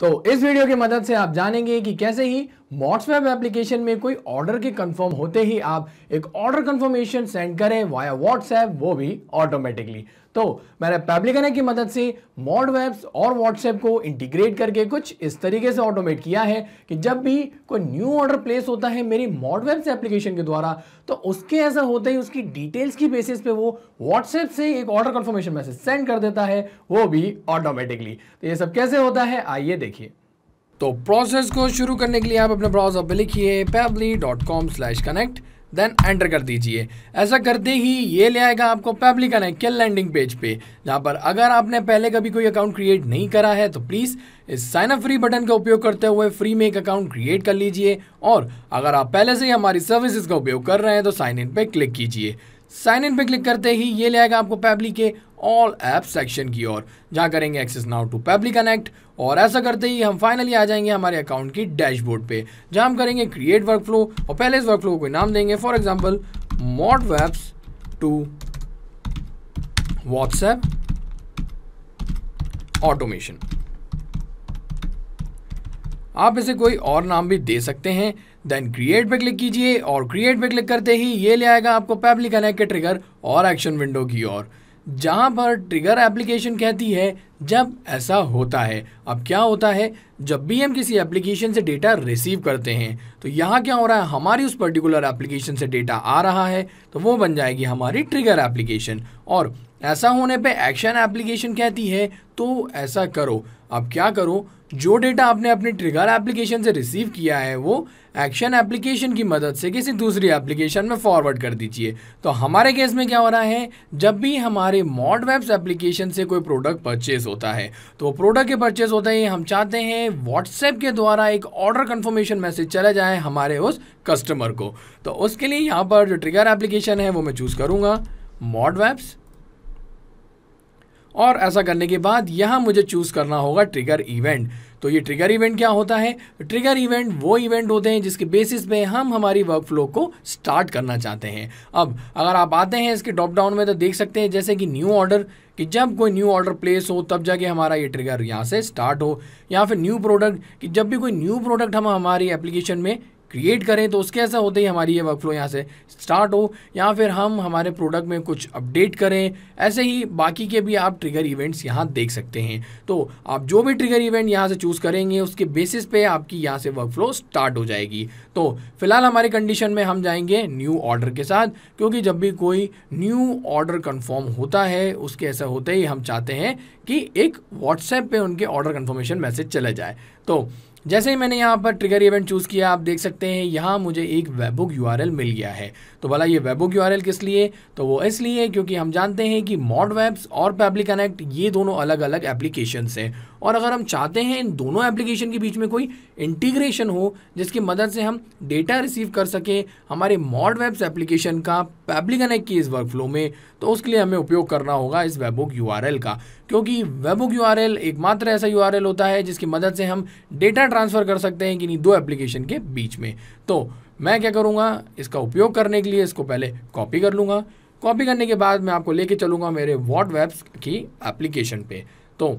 तो इस वीडियो की मदद से आप जानेंगे कि कैसे ही व्हाट्सएप वेब एप्लीकेशन में कोई ऑर्डर के कंफर्म होते ही आप एक ऑर्डर कंफर्मेशन सेंड करें वाया व्हाट्सएप वो भी ऑटोमेटिकली तो मैंने पैब्लिकन की मदद से मॉड वेब्स और व्हाट्सएप को इंटीग्रेट करके कुछ इस तरीके से ऑटोमेट किया है कि जब भी कोई न्यू ऑर्डर प्लेस होता है मेरी मॉड वेब्स एप्लीकेशन के द्वारा तो उसके ऐसा होते ही उसकी डिटेल्स की बेसिस पे वो व्हाट्सएप से एक ऑर्डर कन्फर्मेशन मैसेज सेंड कर देता है वो भी ऑटोमेटिकली तो ये सब कैसे होता है आइए देखिए तो प्रोसेस को शुरू करने के लिए आप अपने ब्राउजर पर लिखिए Pabbly dot com slash connect then enter कर दीजिए ऐसा करते ही ये ले आएगा आपको पेबली कनेक्टियल लैंडिंग पेज पे जहाँ पर अगर आपने पहले कभी कोई अकाउंट क्रिएट नहीं करा है तो प्लीज़ इस साइन अप फ्री बटन का उपयोग करते हुए फ्री में एक अकाउंट क्रिएट कर लीजिए और अगर आप पहले से ही हमारी सर्विसेज का उपयोग कर रहे हैं तो साइन इन पे क्लिक कीजिए साइन इन पे क्लिक करते ही ये ले आएगा आपको पैबली के ऑल ऐप सेक्शन की ओर जहाँ करेंगे access now to Pabbly connect और ऐसा करते ही हम फाइनली आ जाएंगे हमारे अकाउंट की डैशबोर्ड पे जहाँ हम करेंगे क्रिएट वर्क फ्लो और पहले इस वर्क फ्लो को नाम देंगे for example mod webs to WhatsApp automation आप इसे कोई और नाम भी दे सकते हैं देन क्रिएट पे क्लिक कीजिए और क्रिएट पे क्लिक करते ही ये ले आएगा आपको पैबली कनेक्ट के ट्रिगर और एक्शन विंडो की ओर जहाँ पर ट्रिगर एप्लीकेशन कहती है जब ऐसा होता है अब क्या होता है जब भी हम किसी एप्लीकेशन से डेटा रिसीव करते हैं तो यहाँ क्या हो रहा है हमारी उस पर्टिकुलर एप्लीकेशन से डेटा आ रहा है तो वो बन जाएगी हमारी ट्रिगर एप्लीकेशन और ऐसा होने पे एक्शन एप्लीकेशन कहती है तो ऐसा करो अब क्या करो जो डेटा आपने अपने ट्रिगर एप्लीकेशन से रिसीव किया है वो एक्शन एप्लीकेशन की मदद से किसी दूसरी एप्लीकेशन में फॉरवर्ड कर दीजिए तो हमारे केस में क्या हो रहा है जब भी हमारे मॉड वेब्स एप्लीकेशन से कोई प्रोडक्ट परचेज होता है तो प्रोडक्ट के परचेज होते ही हम चाहते हैं व्हाट्सएप के द्वारा एक ऑर्डर कन्फर्मेशन मैसेज चला जाए हमारे उस कस्टमर को तो उसके लिए यहाँ पर जो ट्रिगर एप्लीकेशन है वो मैं चूज़ करूँगा मॉड वेब्स और ऐसा करने के बाद यहाँ मुझे चूज़ करना होगा ट्रिगर इवेंट तो ये ट्रिगर इवेंट क्या होता है ट्रिगर इवेंट वो इवेंट होते हैं जिसके बेसिस पे हम हमारी वर्क फ्लो को स्टार्ट करना चाहते हैं अब अगर आप आते हैं इसके ड्रॉप डाउन में तो देख सकते हैं जैसे कि न्यू ऑर्डर कि जब कोई न्यू ऑर्डर प्लेस हो तब जाके हमारा ये ट्रिगर यहाँ से स्टार्ट हो या फिर न्यू प्रोडक्ट कि जब भी कोई न्यू प्रोडक्ट हम हमारी एप्लीकेशन में क्रिएट करें तो उसके ऐसा होते ही हमारी ये वर्क फ्लो यहाँ से स्टार्ट हो या फिर हम हमारे प्रोडक्ट में कुछ अपडेट करें ऐसे ही बाकी के भी आप ट्रिगर इवेंट्स यहाँ देख सकते हैं तो आप जो भी ट्रिगर इवेंट यहाँ से चूज़ करेंगे उसके बेसिस पे आपकी यहाँ से वर्क फ्लो स्टार्ट हो जाएगी तो फिलहाल हमारे कंडीशन में हम जाएंगे न्यू ऑर्डर के साथ क्योंकि जब भी कोई न्यू ऑर्डर कन्फर्म होता है उसके ऐसा होते ही हम चाहते हैं कि एक व्हाट्सएप पर उनके ऑर्डर कन्फर्मेशन मैसेज चला जाए तो जैसे ही मैंने यहाँ पर ट्रिगर इवेंट चूज़ किया आप देख सकते हैं यहाँ मुझे एक वेबुक यू मिल गया है तो भला ये वेबुक यू किस लिए तो वो इसलिए क्योंकि हम जानते हैं कि मॉड वेब्स और पैब्लिक कनेक्ट ये दोनों अलग अलग एप्लीकेशन हैं और अगर हम चाहते हैं इन दोनों एप्लीकेशन के बीच में कोई इंटीग्रेशन हो जिसकी मदद से हम डेटा रिसीव कर सकें हमारे मॉड वेब्स एप्लीकेशन का पैप्लिकन कनेक्ट की इस वर्क फ्लो में तो उसके लिए हमें उपयोग करना होगा इस वेबुक यू का क्योंकि वेबुक यू एकमात्र ऐसा यू होता है जिसकी मदद से हम डेटा ट्रांसफ़र कर सकते हैं नहीं दो एप्लीकेशन के बीच में तो मैं क्या करूँगा इसका उपयोग करने के लिए इसको पहले कॉपी कर लूँगा कॉपी करने के बाद मैं आपको लेके चलूँगा मेरे वॉट वेब्स की एप्लीकेशन पे तो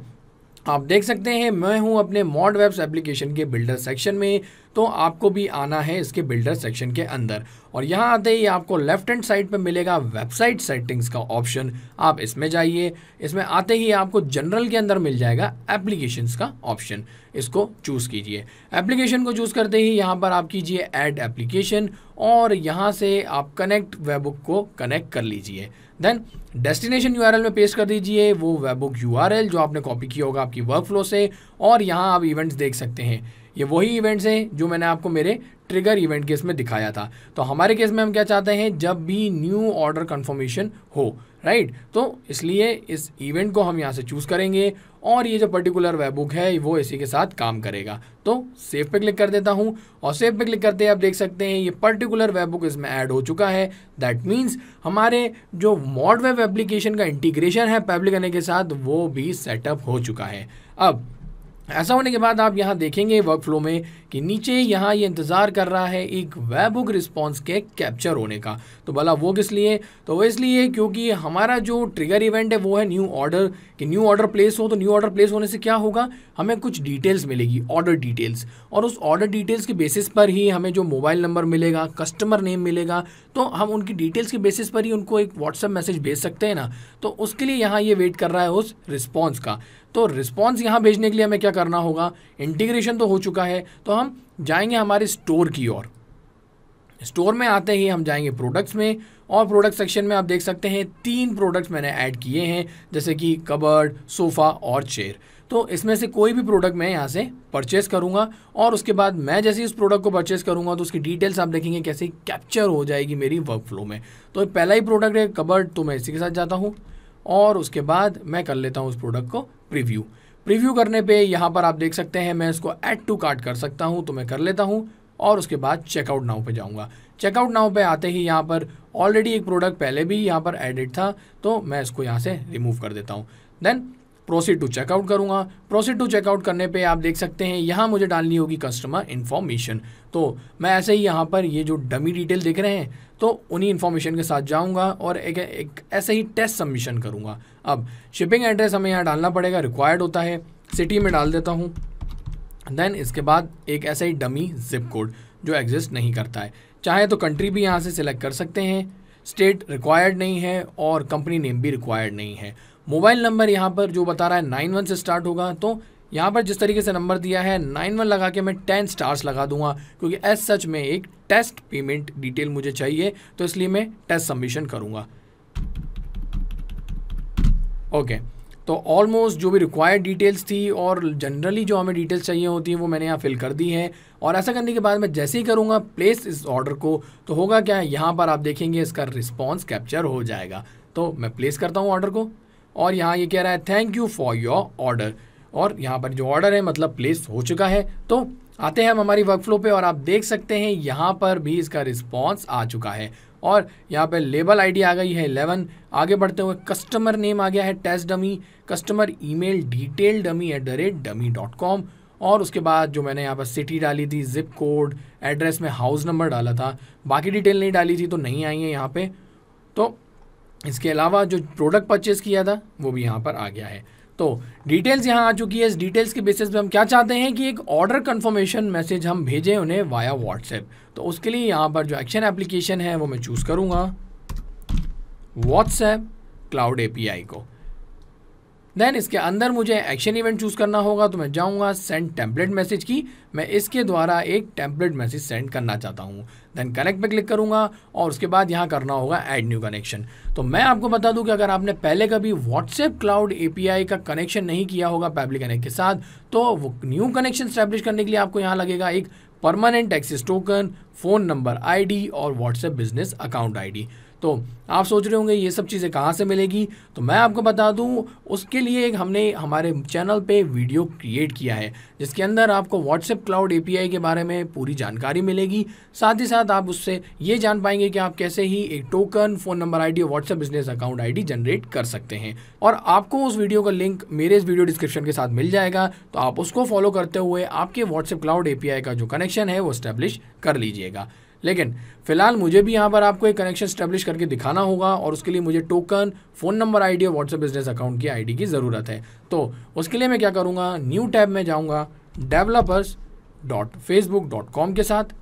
आप देख सकते हैं मैं हूं अपने मॉड वेब्स एप्लीकेशन के बिल्डर सेक्शन में तो आपको भी आना है इसके बिल्डर सेक्शन के अंदर और यहाँ आते ही आपको लेफ्ट हैंड साइड पर मिलेगा वेबसाइट सेटिंग्स का ऑप्शन आप इसमें जाइए इसमें आते ही आपको जनरल के अंदर मिल जाएगा एप्लीकेशन का ऑप्शन इसको चूज़ कीजिए एप्लीकेशन को चूज़ करते ही यहाँ पर आप कीजिए एड एप्लीकेशन और यहाँ से आप कनेक्ट वेबुक को कनेक्ट कर लीजिए देन डेस्टिनेशन यू में पेस्ट कर दीजिए वो वेब बुक यू जो आपने कॉपी किया होगा आपकी वर्क फ्लो से और यहाँ आप इवेंट्स देख सकते हैं ये वही इवेंट्स हैं जो मैंने आपको मेरे ट्रिगर इवेंट केस में दिखाया था तो हमारे केस में हम क्या चाहते हैं जब भी न्यू ऑर्डर कन्फर्मेशन हो राइट right? तो इसलिए इस इवेंट को हम यहाँ से चूज़ करेंगे और ये जो पर्टिकुलर वेब बुक है वो इसी के साथ काम करेगा तो सेव पे क्लिक कर देता हूँ और सेव पे क्लिक करते हैं आप देख सकते हैं ये पर्टिकुलर वेब बुक इसमें ऐड हो चुका है दैट मीन्स हमारे जो मॉड वेब एप्लीकेशन का इंटीग्रेशन है पब्लिक करने के साथ वो भी सेटअप हो चुका है अब ऐसा होने के बाद आप यहाँ देखेंगे वर्क फ्लो में कि नीचे यहाँ ये इंतज़ार कर रहा है एक वेबुक रिस्पॉन्स के कैप्चर होने का तो भला वो किस लिए तो वो इसलिए क्योंकि हमारा जो ट्रिगर इवेंट है वो है न्यू ऑर्डर कि न्यू ऑर्डर प्लेस हो तो न्यू ऑर्डर प्लेस होने से क्या होगा हमें कुछ डिटेल्स मिलेगी ऑर्डर डिटेल्स और उस ऑर्डर डिटेल्स के बेसिस पर ही हमें जो मोबाइल नंबर मिलेगा कस्टमर नेम मिलेगा तो हम उनकी डिटेल्स के बेसिस पर ही उनको एक व्हाट्सअप मैसेज भेज सकते हैं ना तो उसके लिए यहाँ ये वेट कर रहा है उस रिस्पॉन्स का तो रिस्पॉन्स यहाँ भेजने के लिए हमें क्या करना होगा इंटीग्रेशन तो हो चुका है तो हम जाएंगे हमारे स्टोर की ओर स्टोर में आते ही हम जाएंगे प्रोडक्ट्स में और प्रोडक्ट सेक्शन में आप देख सकते हैं तीन प्रोडक्ट्स मैंने ऐड किए हैं जैसे कि कबर्ड सोफ़ा और चेयर तो इसमें से कोई भी प्रोडक्ट मैं यहाँ से परचेस करूँगा और उसके बाद मैं जैसे इस प्रोडक्ट को परचेस करूँगा तो उसकी डिटेल्स आप देखेंगे कैसे कैप्चर हो जाएगी मेरी वर्क फ्लो में तो पहला ही प्रोडक्ट है कबर्ड तो मैं इसी के साथ जाता हूँ और उसके बाद मैं कर लेता हूँ उस प्रोडक्ट को प्रीव्यू प्रीव्यू करने पे यहाँ पर आप देख सकते हैं मैं इसको ऐड टू कार्ट कर सकता हूँ तो मैं कर लेता हूँ और उसके बाद चेकआउट नाव पे जाऊँगा चेकआउट नाव पे आते ही यहाँ पर ऑलरेडी एक प्रोडक्ट पहले भी यहाँ पर एडिट था तो मैं इसको यहाँ से रिमूव कर देता हूँ देन प्रोसीड टू चेकआउट करूंगा प्रोसीड टू चेकआउट करने पे आप देख सकते हैं यहाँ मुझे डालनी होगी कस्टमर इन्फॉर्मेशन तो मैं ऐसे ही यहाँ पर ये जो डमी डिटेल देख रहे हैं तो उन्हीं इन्फॉर्मेशन के साथ जाऊँगा और एक, एक ऐसे ही टेस्ट सबमिशन करूँगा अब शिपिंग एड्रेस हमें यहाँ डालना पड़ेगा रिक्वायर्ड होता है सिटी में डाल देता हूँ देन इसके बाद एक ऐसा ही डमी जिप कोड जो एग्जिस्ट नहीं करता है चाहे तो कंट्री भी यहाँ से सिलेक्ट कर सकते हैं स्टेट रिक्वायर्ड नहीं है और कंपनी नेम भी रिक्वायर्ड नहीं है मोबाइल नंबर यहाँ पर जो बता रहा है नाइन वन से स्टार्ट होगा तो यहाँ पर जिस तरीके से नंबर दिया है नाइन वन लगा के मैं टेन स्टार्स लगा दूंगा क्योंकि एज सच में एक टेस्ट पेमेंट डिटेल मुझे चाहिए तो इसलिए मैं टेस्ट सबमिशन करूँगा ओके okay. तो ऑलमोस्ट जो भी रिक्वायर्ड डिटेल्स थी और जनरली जो हमें डिटेल्स चाहिए होती हैं वो मैंने यहाँ फिल कर दी है और ऐसा करने के बाद मैं जैसे ही करूँगा प्लेस इस ऑर्डर को तो होगा क्या यहाँ पर आप देखेंगे इसका रिस्पॉन्स कैप्चर हो जाएगा तो मैं प्लेस करता हूँ ऑर्डर को और यहाँ ये कह रहा है thank you for your order और यहाँ पर जो ऑर्डर है मतलब प्लेस हो चुका है तो आते हैं हम हमारी वर्क फ्लो पे और आप देख सकते हैं यहाँ पर भी इसका रिस्पॉन्स आ चुका है और यहाँ पे लेबल आईडी आ गई है 11 आगे बढ़ते हुए कस्टमर नेम आ गया है test dummy customer email detail dummy at the rate dummy dot com और उसके बाद जो मैंने यहाँ पर सिटी डाली थी जिप कोड एड्रेस में हाउस नंबर डाला था बाकी डिटेल नहीं डाली थी तो नहीं आई है यहाँ पर तो इसके अलावा जो प्रोडक्ट परचेज़ किया था वो भी यहाँ पर आ गया है तो डिटेल्स यहाँ आ चुकी है इस डिटेल्स के बेसिस पे हम क्या चाहते हैं कि एक ऑर्डर कन्फर्मेशन मैसेज हम भेजें उन्हें वाया व्हाट्सएप तो उसके लिए यहाँ पर जो एक्शन एप्लीकेशन है वो मैं चूज़ करूँगा व्हाट्सएप क्लाउड एपीआई को देन इसके अंदर मुझे एक्शन इवेंट चूज़ करना होगा तो मैं जाऊंगा सेंड टेम्पलेट मैसेज की मैं इसके द्वारा एक टेम्पलेट मैसेज सेंड करना चाहता हूँ देन कनेक्ट पे क्लिक करूंगा और उसके बाद यहाँ करना होगा ऐड न्यू कनेक्शन तो मैं आपको बता दूँ कि अगर आपने पहले कभी व्हाट्सएप क्लाउड ए का कनेक्शन नहीं किया होगा पैब्लिक कनेक्ट के साथ तो वो न्यू कनेक्शन स्टैब्लिश करने के लिए आपको यहाँ लगेगा एक permanent access token phone number ID और व्हाट्सएप बिजनेस अकाउंट आईडी तो आप सोच रहे होंगे ये सब चीज़ें कहाँ से मिलेगी तो मैं आपको बता दूँ उसके लिए एक हमने हमारे चैनल पे वीडियो क्रिएट किया है जिसके अंदर आपको व्हाट्सएप क्लाउड एपीआई के बारे में पूरी जानकारी मिलेगी साथ ही साथ आप उससे ये जान पाएंगे कि आप कैसे ही एक token phone number I D और व्हाट्सएप बिजनेस अकाउंट आई जनरेट कर सकते हैं और आपको उस वीडियो का लिंक मेरे इस वीडियो डिस्क्रिप्शन के साथ मिल जाएगा तो आप उसको फॉलो करते हुए आपके व्हाट्सएप क्लाउड ए का जो कनेक्शन है वो स्टैब्लिश कर लीजिएगा लेकिन फिलहाल मुझे भी यहाँ पर आपको एक कनेक्शन स्टैब्लिश करके दिखाना होगा और उसके लिए मुझे टोकन फ़ोन नंबर आईडी और व्हाट्सएप बिजनेस अकाउंट की आईडी की ज़रूरत है तो उसके लिए मैं क्या करूँगा न्यू टैब में जाऊँगा developers dot Facebook dot com के साथ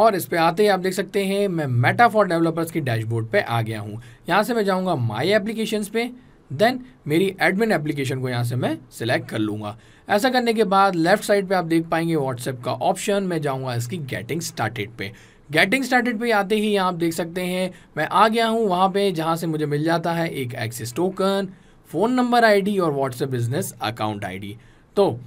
और इस पर आते ही आप देख सकते हैं मैं मेटा फॉर डेवलपर्स की डैशबोर्ड पर आ गया हूँ यहाँ से मैं जाऊँगा माई एप्लीकेशन पे देन मेरी एडमिन एप्लीकेशन को यहाँ से मैं सिलेक्ट कर लूँगा ऐसा करने के बाद लेफ्ट साइड पे आप देख पाएंगे व्हाट्सएप का ऑप्शन मैं जाऊँगा इसकी गेटिंग स्टार्टेड पे गेटिंग स्टार्टेड पे आते ही यहाँ आप देख सकते हैं मैं आ गया हूँ वहाँ पे जहाँ से मुझे मिल जाता है एक access token phone number I और व्हाट्सएप बिजनेस अकाउंट आई तो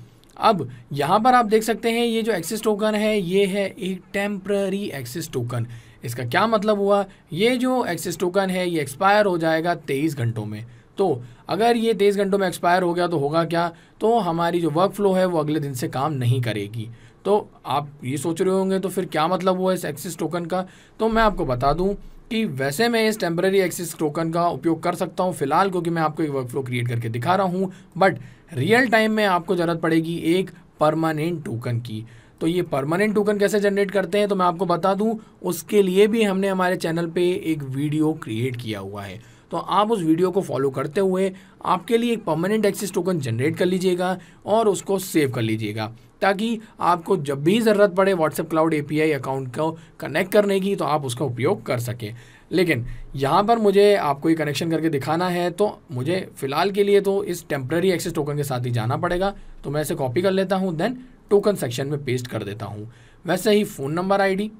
अब यहाँ पर आप देख सकते हैं ये जो एक्सिस टोकन है ये है एक टेम्प्ररी एक्सिस टोकन इसका क्या मतलब हुआ ये जो एक्सिस टोकन है ये एक्सपायर हो जाएगा तेईस घंटों में तो अगर ये तेईस घंटों में एक्सपायर हो गया तो होगा क्या तो हमारी जो वर्क फ्लो है वो अगले दिन से काम नहीं करेगी तो आप ये सोच रहे होंगे तो फिर क्या मतलब हुआ इस एक्सिस टोकन का तो मैं आपको बता दूं कि वैसे मैं इस टेम्प्रेरी एक्सिस टोकन का उपयोग कर सकता हूँ फिलहाल क्योंकि मैं आपको एक वर्क फ्लो क्रिएट करके दिखा रहा हूँ बट रियल टाइम में आपको ज़रूरत पड़ेगी एक परमानेंट टोकन की तो ये परमानेंट टोकन कैसे जनरेट करते हैं तो मैं आपको बता दूँ उसके लिए भी हमने हमारे चैनल पर एक वीडियो क्रिएट किया हुआ है तो आप उस वीडियो को फॉलो करते हुए आपके लिए एक परमानेंट एक्सेस टोकन जनरेट कर लीजिएगा और उसको सेव कर लीजिएगा ताकि आपको जब भी ज़रूरत पड़े व्हाट्सएप क्लाउड एपीआई अकाउंट को कनेक्ट करने की तो आप उसका उपयोग कर सकें लेकिन यहाँ पर मुझे आपको ये कनेक्शन करके दिखाना है तो मुझे फ़िलहाल के लिए तो इस टेम्प्रेरी एक्सेस टोकन के साथ ही जाना पड़ेगा तो मैं इसे कॉपी कर लेता हूँ देन टोकन सेक्शन में पेस्ट कर देता हूँ वैसे ही phone number ID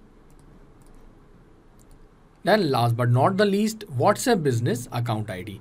then last but not the least WhatsApp business account ID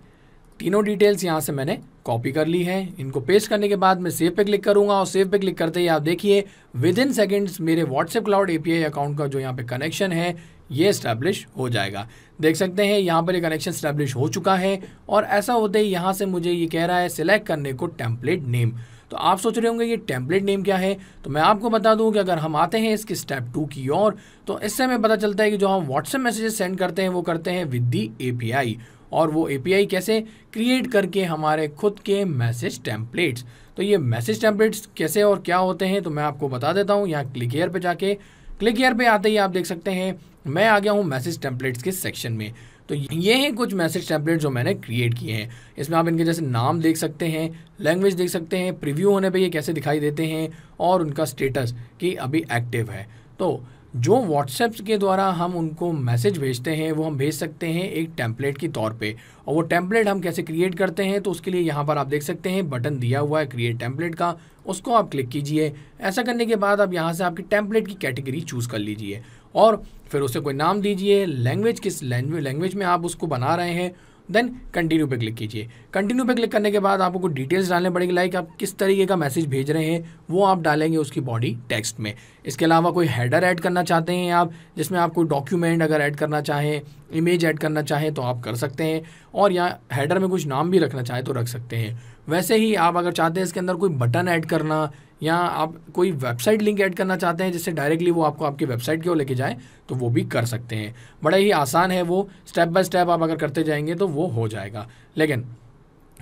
तीनों डिटेल्स यहाँ से मैंने कॉपी कर ली है इनको पेस्ट करने के बाद मैं सेव पे क्लिक करूंगा और सेव पे क्लिक करते ही आप देखिए विद इन सेकेंड्स मेरे व्हाट्सएप क्लाउड एपीआई अकाउंट का जो यहाँ पे कनेक्शन है ये स्टैब्लिश हो जाएगा देख सकते हैं यहाँ पर ये कनेक्शन स्टैब्लिश हो चुका है और ऐसा होते ही यहाँ से मुझे ये कह रहा है सिलेक्ट करने को टेम्पलेट नेम तो आप सोच रहे होंगे ये टेम्पलेट नेम क्या है तो मैं आपको बता दूं कि अगर हम आते हैं इसके स्टेप टू की ओर तो इससे हमें पता चलता है कि जो हम व्हाट्सएप मैसेजेस सेंड करते हैं वो करते हैं विद दी ए और वो ए कैसे क्रिएट करके हमारे खुद के मैसेज टेम्पलेट्स तो ये मैसेज टेम्पलेट्स कैसे और क्या होते हैं तो मैं आपको बता देता हूँ यहाँ क्लिक हेयर पर जाके क्लिक हेयर पर आते ही आप देख सकते हैं मैं आ गया हूँ मैसेज टेम्पलेट्स के सेक्शन में तो ये हैं कुछ मैसेज टैबलेट जो मैंने क्रिएट किए हैं इसमें आप इनके जैसे नाम देख सकते हैं लैंग्वेज देख सकते हैं प्रीव्यू होने पे ये कैसे दिखाई देते हैं और उनका स्टेटस कि अभी एक्टिव है तो जो व्हाट्सएप के द्वारा हम उनको मैसेज भेजते हैं वो हम भेज सकते हैं एक टैंपलेट के तौर पे और वो टैंपलेट हम कैसे क्रिएट करते हैं तो उसके लिए यहाँ पर आप देख सकते हैं बटन दिया हुआ है क्रिएट टैंपलेट का उसको आप क्लिक कीजिए ऐसा करने के बाद आप यहाँ से आपकी टैंपलेट की कैटेगरी चूज़ कर लीजिए और फिर उसे कोई नाम दीजिए लैंग्वेज किस लैंग्वेज में आप उसको बना रहे हैं देन कंटिन्यू पे क्लिक कीजिए कंटिन्यू पे क्लिक करने के बाद आपको डिटेल्स डालने पड़ेंगे लाइक आप किस तरीके का मैसेज भेज रहे हैं वो आप डालेंगे उसकी बॉडी टेक्स्ट में इसके अलावा कोई हेडर ऐड करना चाहते हैं आप जिसमें आप कोई डॉक्यूमेंट अगर ऐड करना चाहें इमेज ऐड करना चाहें तो आप कर सकते हैं और या हेडर में कुछ नाम भी रखना चाहें तो रख सकते हैं वैसे ही आप अगर चाहते हैं इसके अंदर कोई बटन ऐड करना या आप कोई वेबसाइट लिंक ऐड करना चाहते हैं जिससे डायरेक्टली वो आपको आपकी वेबसाइट की ओर लेके जाए तो वो भी कर सकते हैं बड़ा ही आसान है वो स्टेप बाय स्टेप आप अगर करते जाएंगे तो वो हो जाएगा लेकिन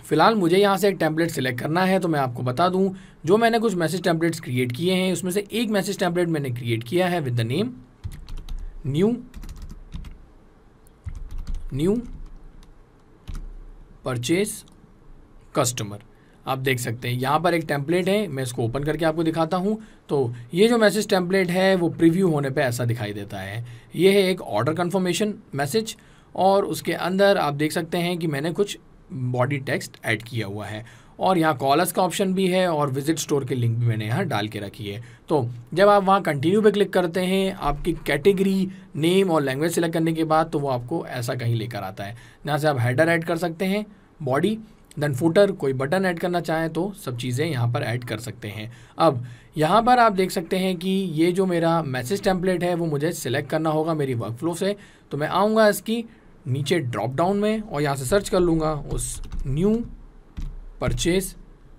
फिलहाल मुझे यहाँ से एक टैंपलेट सिलेक्ट करना है तो मैं आपको बता दूँ जो मैंने कुछ मैसेज टैंपलेट्स क्रिएट किए हैं उसमें से एक मैसेज टैंपलेट मैंने क्रिएट किया है with the name new new purchase customer आप देख सकते हैं यहाँ पर एक टेम्पलेट है मैं इसको ओपन करके आपको दिखाता हूँ तो ये जो मैसेज टेम्पलेट है वो प्रीव्यू होने पे ऐसा दिखाई देता है ये है एक ऑर्डर कन्फर्मेशन मैसेज और उसके अंदर आप देख सकते हैं कि मैंने कुछ बॉडी टेक्स्ट ऐड किया हुआ है और यहाँ कॉलर्स का ऑप्शन भी है और विजिट स्टोर के लिंक भी मैंने यहाँ डाल के रखी है तो जब आप वहाँ कंटिन्यू पे क्लिक करते हैं आपकी कैटेगरी नेम और लैंग्वेज सेलेक्ट करने के बाद तो वो आपको ऐसा कहीं लेकर आता है यहाँ से आप हेडर ऐड कर सकते हैं बॉडी देन फूटर कोई बटन ऐड करना चाहें तो सब चीज़ें यहाँ पर ऐड कर सकते हैं अब यहाँ पर आप देख सकते हैं कि ये जो मेरा मैसेज टेम्पलेट है वो मुझे सिलेक्ट करना होगा मेरी वर्क फ्लो से तो मैं आऊँगा इसकी नीचे ड्रॉप डाउन में और यहाँ से सर्च कर लूँगा उस न्यू परचेज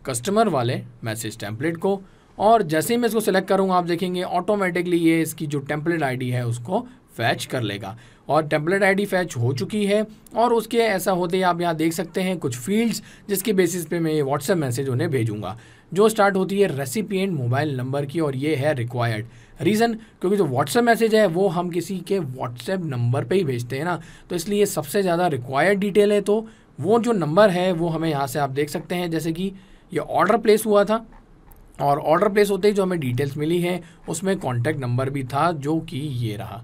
कस्टमर वाले मैसेज टेम्पलेट को और जैसे ही मैं इसको सिलेक्ट करूँगा आप देखेंगे ऑटोमेटिकली ये इसकी जो टेम्पलेट आई है उसको फैच कर लेगा और टेम्पलेट आईडी फैच हो चुकी है और उसके ऐसा होते ही आप यहाँ देख सकते हैं कुछ फील्ड्स जिसके बेसिस पे मैं ये व्हाट्सएप मैसेज उन्हें भेजूंगा जो स्टार्ट होती है रेसिपिएंट मोबाइल नंबर की और ये है रिक्वायर्ड रीज़न क्योंकि जो व्हाट्सएप मैसेज है वो हम किसी के व्हाट्सएप नंबर पर ही भेजते हैं ना तो इसलिए सबसे ज़्यादा रिक्वायर्ड डिटेल है तो वो जो नंबर है वो हमें यहाँ से आप देख सकते हैं जैसे कि ये ऑर्डर प्लेस हुआ था और ऑर्डर प्लेस होते ही जो हमें डिटेल्स मिली है उसमें कॉन्टैक्ट नंबर भी था जो कि ये रहा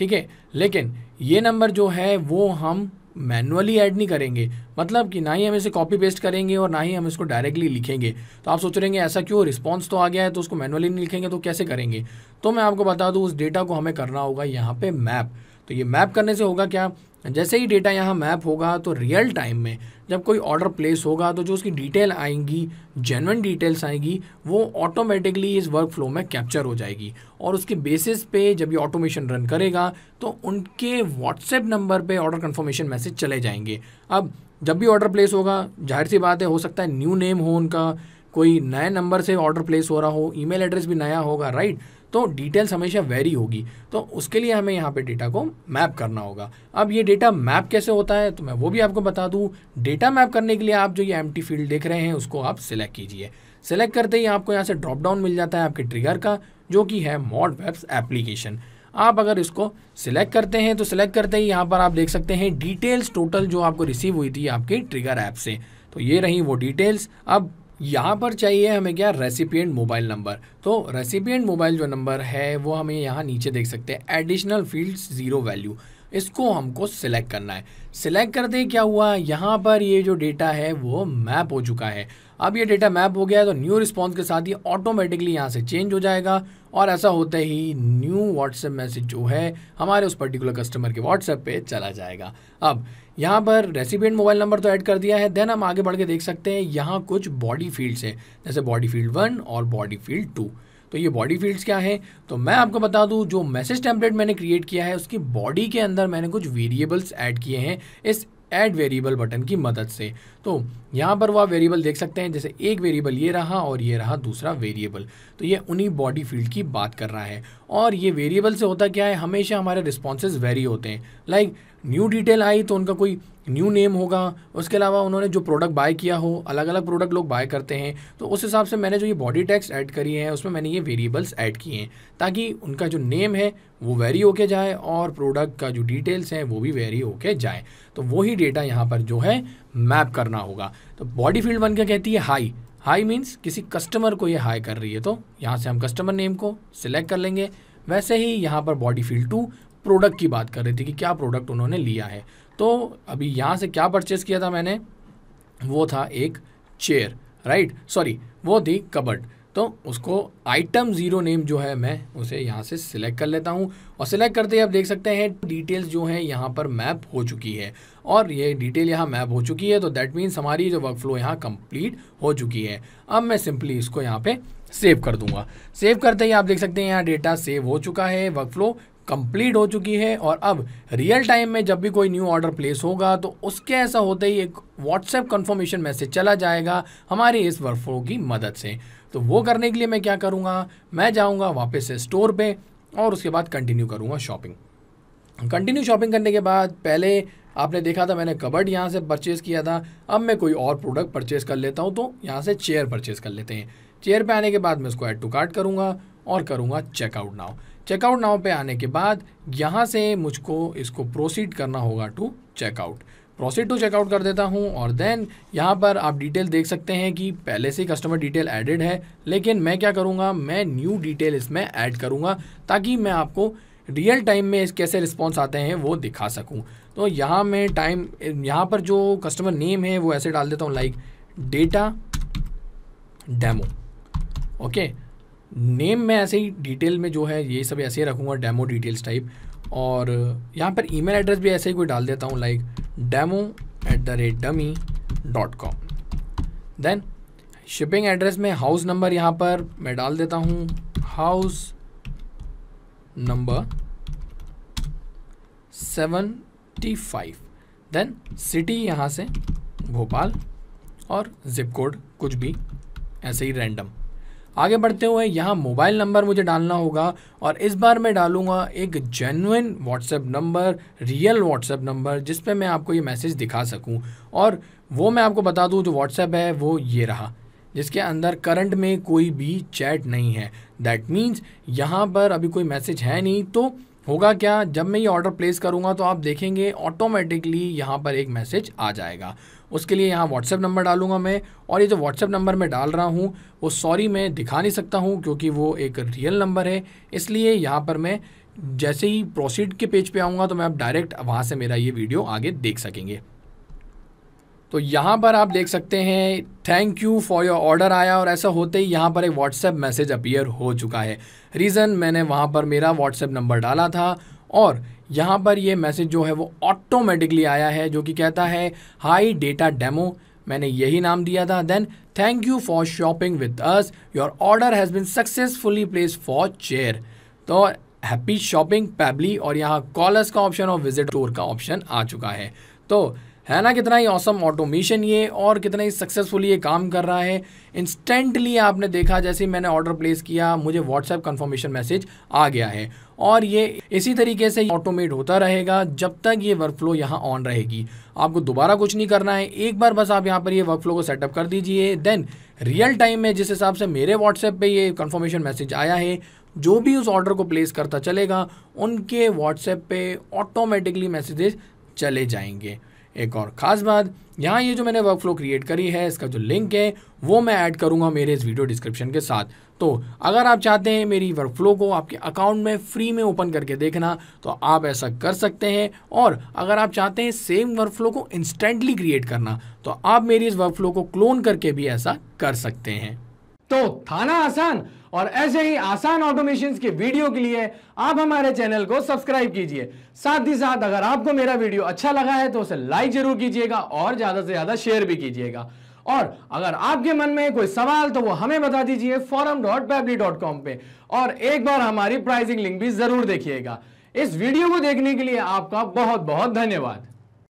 ठीक है लेकिन ये नंबर जो है वो हम मैनुअली ऐड नहीं करेंगे मतलब कि ना ही हम इसे कॉपी पेस्ट करेंगे और ना ही हम इसको डायरेक्टली लिखेंगे तो आप सोच रहे हैं ऐसा क्यों रिस्पॉन्स तो आ गया है तो उसको मैनुअली नहीं लिखेंगे तो कैसे करेंगे तो मैं आपको बता दूँ उस डेटा को हमें करना होगा यहाँ पे मैप तो ये मैप करने से होगा क्या जैसे ही डेटा यहाँ मैप होगा तो रियल टाइम में जब कोई ऑर्डर प्लेस होगा तो जो उसकी डिटेल आएंगी जेनवन डिटेल्स आएंगी वो ऑटोमेटिकली इस वर्क फ्लो में कैप्चर हो जाएगी और उसके बेसिस पे जब ये ऑटोमेशन रन करेगा तो उनके व्हाट्सएप नंबर पे ऑर्डर कंफर्मेशन मैसेज चले जाएंगे अब जब भी ऑर्डर प्लेस होगा जाहिर सी बात है हो सकता है न्यू नेम हो उनका कोई नए नंबर से ऑर्डर प्लेस हो रहा हो ईमेल एड्रेस भी नया होगा राइट तो डिटेल्स हमेशा वेरी होगी तो उसके लिए हमें यहाँ पे डेटा को मैप करना होगा अब ये डेटा मैप कैसे होता है तो मैं वो भी आपको बता दूँ डेटा मैप करने के लिए आप जो ये एम फील्ड देख रहे हैं उसको आप सिलेक्ट कीजिए सेलेक्ट करते ही आपको यहाँ से ड्रॉप डाउन मिल जाता है आपके ट्रिगर का जो कि है मॉड वेब्स एप्लीकेशन आप अगर इसको सिलेक्ट करते हैं तो सिलेक्ट करते ही यहाँ पर आप देख सकते हैं डिटेल्स टोटल जो आपको रिसीव हुई थी आपके ट्रिगर ऐप से तो ये रही वो डिटेल्स अब यहाँ पर चाहिए हमें क्या रेसिपिएंट मोबाइल नंबर तो रेसिपिएंट मोबाइल जो नंबर है वो हमें यहाँ नीचे देख सकते हैं एडिशनल फील्ड्स ज़ीरो वैल्यू इसको हमको सिलेक्ट करना है सिलेक्ट करते क्या हुआ यहाँ पर ये जो डेटा है वो मैप हो चुका है अब ये डेटा मैप हो गया है तो न्यू रिस्पॉन्स के साथ ही ऑटोमेटिकली यहाँ से चेंज हो जाएगा और ऐसा होते ही न्यू व्हाट्सएप मैसेज जो है हमारे उस पर्टिकुलर कस्टमर के व्हाट्सएप पे चला जाएगा अब यहाँ पर रेसिपिएंट मोबाइल नंबर तो ऐड कर दिया है देन हम आगे बढ़ के देख सकते हैं यहाँ कुछ बॉडी फील्ड्स है जैसे बॉडी फील्ड वन और बॉडी फील्ड टू तो ये बॉडी फील्ड्स क्या है तो मैं आपको बता दूं जो मैसेज टेम्पलेट मैंने क्रिएट किया है उसकी बॉडी के अंदर मैंने कुछ वेरिएबल्स ऐड किए हैं इस ऐड वेरिएबल बटन की मदद से तो यहाँ पर वह वेरिएबल देख सकते हैं जैसे एक वेरिएबल ये रहा और ये रहा दूसरा वेरिएबल तो ये उन्हीं बॉडी फील्ड की बात कर रहा है और ये वेरिएबल से होता क्या है हमेशा हमारे रिस्पॉन्सेज वेरी होते हैं लाइक न्यू डिटेल आई तो उनका कोई न्यू नेम होगा उसके अलावा उन्होंने जो प्रोडक्ट बाय किया हो अलग अलग प्रोडक्ट लोग बाय करते हैं तो उस हिसाब से मैंने जो ये बॉडी टैक्स ऐड करी है उसमें मैंने ये वेरिएबल्स ऐड किए हैं ताकि उनका जो नेम है वो वेरी होके जाए और प्रोडक्ट का जो डिटेल्स हैं वो भी वेरी होके जाए तो वही डेटा यहाँ पर जो है मैप करना होगा तो बॉडी फील्ड वन क्या कहती है हाई हाई मीन्स किसी कस्टमर को ये हाई कर रही है तो यहाँ से हम कस्टमर नेम को सिलेक्ट कर लेंगे वैसे ही यहाँ पर बॉडी फील्ड टू प्रोडक्ट की बात कर रही थी कि क्या प्रोडक्ट उन्होंने लिया है तो अभी यहाँ से क्या परचेज़ किया था मैंने वो था एक चेयर राइट सॉरी वो थी कबर्ड तो उसको आइटम ज़ीरो नेम जो है मैं उसे यहाँ से सिलेक्ट कर लेता हूँ और सिलेक्ट करते ही आप देख सकते हैं डिटेल्स जो हैं यहाँ पर मैप हो चुकी है और ये डिटेल यहाँ मैप हो चुकी है तो दैट मीन्स हमारी जो वर्क फ्लो यहाँ कंप्लीट हो चुकी है अब मैं सिंपली इसको यहाँ पे सेव कर दूंगा सेव करते ही आप देख सकते हैं यहाँ डेटा सेव हो चुका है वर्क फ्लो कंप्लीट हो चुकी है और अब रियल टाइम में जब भी कोई न्यू ऑर्डर प्लेस होगा तो उसके ऐसा होते ही एक व्हाट्सएप कंफर्मेशन मैसेज चला जाएगा हमारे इस वर्कफ्लो की मदद से तो वो करने के लिए मैं क्या करूँगा मैं जाऊँगा वापस से स्टोर पर और उसके बाद कंटिन्यू करूँगा शॉपिंग कंटिन्यू शॉपिंग करने के बाद पहले आपने देखा था मैंने कबर्ड यहाँ से परचेज़ किया था अब मैं कोई और प्रोडक्ट परचेज़ कर लेता हूँ तो यहाँ से चेयर परचेज़ कर लेते हैं चेयर पे आने के बाद मैं उसको एड टू कार्ट करूँगा और करूँगा चेकआउट नाउ चेकआउट नाव पे आने के बाद यहाँ से मुझको इसको प्रोसीड करना होगा to checkout proceed to checkout कर देता हूँ और देन यहाँ पर आप डिटेल देख सकते हैं कि पहले से कस्टमर डिटेल एडेड है लेकिन मैं क्या करूँगा मैं न्यू डिटेल इसमें ऐड करूँगा ताकि मैं आपको रियल टाइम में कैसे रिस्पॉन्स आते हैं वो दिखा सकूँ तो यहाँ मैं टाइम यहाँ पर जो कस्टमर नेम है वो ऐसे डाल देता हूँ like data demo okay name मैं ऐसे ही डिटेल में जो है ये सब ऐसे ही रखूँगा डेमो डिटेल्स टाइप और यहाँ पर ईमेल एड्रेस भी ऐसे ही कोई डाल देता हूँ like demo at the rate dummy dot com then shipping address में हाउस नंबर यहाँ पर मैं डाल देता हूँ house number seventy five then city यहाँ से भोपाल और जिप कोड कुछ भी ऐसे ही रैंडम आगे बढ़ते हुए यहाँ मोबाइल नंबर मुझे डालना होगा और इस बार मैं डालूंगा एक genuine WhatsApp number real WhatsApp number जिस पे मैं आपको ये मैसेज दिखा सकूँ और वो मैं आपको बता दूँ जो व्हाट्सएप है वो ये रहा जिसके अंदर करंट में कोई भी चैट नहीं है दैट मीन्स यहाँ पर अभी कोई मैसेज है नहीं तो होगा क्या जब मैं ये ऑर्डर प्लेस करूंगा तो आप देखेंगे ऑटोमेटिकली यहाँ पर एक मैसेज आ जाएगा उसके लिए यहाँ व्हाट्सएप नंबर डालूंगा मैं और ये जो व्हाट्सएप नंबर मैं डाल रहा हूँ वो सॉरी मैं दिखा नहीं सकता हूँ क्योंकि वो एक रियल नंबर है इसलिए यहाँ पर मैं जैसे ही प्रोसीड के पेज पे आऊँगा तो मैं आप डायरेक्ट वहाँ से मेरा ये वीडियो आगे देख सकेंगे तो यहाँ पर आप देख सकते हैं thank you for your order आया और ऐसा होते ही यहाँ पर एक व्हाट्सएप मैसेज अपीयर हो चुका है रीज़न मैंने वहाँ पर मेरा व्हाट्सएप नंबर डाला था और यहाँ पर ये मैसेज जो है वो ऑटोमेटिकली आया है जो कि कहता है हाई डेटा डेमो मैंने यही नाम दिया था then thank you for shopping with us your order has been successfully place for chair तो हैप्पी शॉपिंग पैबली और यहाँ कॉलर्स का ऑप्शन और विजिट टूर का ऑप्शन आ चुका है तो है ना कितना ही औसम ऑटोमेशन ये और कितना ही सक्सेसफुली ये काम कर रहा है इंस्टेंटली आपने देखा जैसे मैंने ऑर्डर प्लेस किया मुझे व्हाट्सएप कन्फर्मेशन मैसेज आ गया है और ये इसी तरीके से ऑटोमेट होता रहेगा जब तक ये वर्क फ्लो यहाँ ऑन रहेगी आपको दोबारा कुछ नहीं करना है एक बार बस आप यहाँ पर ये वर्क फ्लो को सेटअप कर दीजिए देन रियल टाइम में जिस हिसाब से मेरे व्हाट्सएप पे ये कन्फर्मेशन मैसेज आया है जो भी उस ऑर्डर को प्लेस करता चलेगा उनके व्हाट्सएप पे ऑटोमेटिकली मैसेजेस चले जाएंगे एक और ख़ास बात यहाँ ये जो मैंने वर्क फ्लो क्रिएट करी है इसका जो लिंक है वो मैं ऐड करूँगा मेरे इस वीडियो डिस्क्रिप्शन के साथ तो अगर आप चाहते हैं मेरी वर्क फ्लो को आपके अकाउंट में फ्री में ओपन करके देखना तो आप ऐसा कर सकते हैं और अगर आप चाहते हैं सेम वर्क फ्लो को इंस्टेंटली क्रिएट करना तो आप मेरी इस वर्क फ्लो को क्लोन करके भी ऐसा कर सकते हैं तो थाना आसान और ऐसे ही आसान ऑटोमेशन के वीडियो के लिए आप हमारे चैनल को सब्सक्राइब कीजिए साथ ही साथ अगर आपको मेरा वीडियो अच्छा लगा है तो उसे लाइक जरूर कीजिएगा और ज़्यादा से ज़्यादा शेयर भी कीजिएगा और अगर आपके मन में कोई सवाल तो वो हमें बता दीजिए फॉरम डॉट डॉट कॉम पे और एक बार हमारी प्राइसिंग लिंक भी जरूर देखिएगा इस वीडियो को देखने के लिए आपका बहुत बहुत धन्यवाद